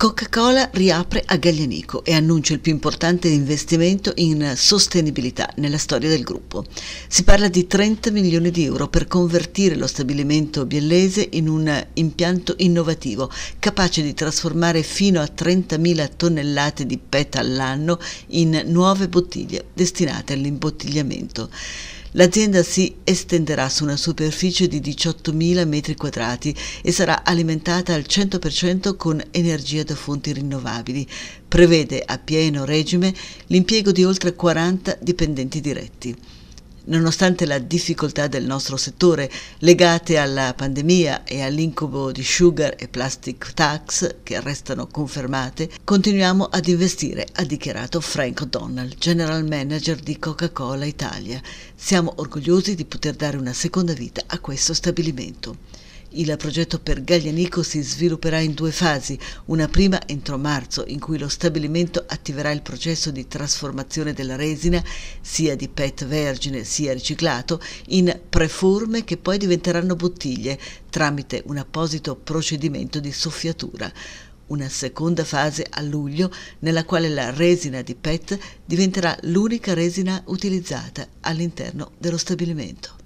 Coca-Cola riapre a Gaglianico e annuncia il più importante investimento in sostenibilità nella storia del gruppo. Si parla di 30 milioni di euro per convertire lo stabilimento biellese in un impianto innovativo capace di trasformare fino a 30.000 tonnellate di PET all'anno in nuove bottiglie destinate all'imbottigliamento. L'azienda si estenderà su una superficie di 18.000 m2 e sarà alimentata al 100% con energia da fonti rinnovabili. Prevede a pieno regime l'impiego di oltre 40 dipendenti diretti nonostante la difficoltà del nostro settore legate alla pandemia e all'incubo di sugar e plastic tax che restano confermate, continuiamo ad investire, ha dichiarato Frank O'Donnell, general manager di Coca-Cola Italia. Siamo orgogliosi di poter dare una seconda vita a questo stabilimento. Il progetto per Gaglianico si svilupperà in due fasi, una prima entro marzo in cui lo stabilimento attiverà il processo di trasformazione della resina, sia di PET vergine sia riciclato, in preforme che poi diventeranno bottiglie tramite un apposito procedimento di soffiatura una seconda fase a luglio nella quale la resina di PET diventerà l'unica resina utilizzata all'interno dello stabilimento.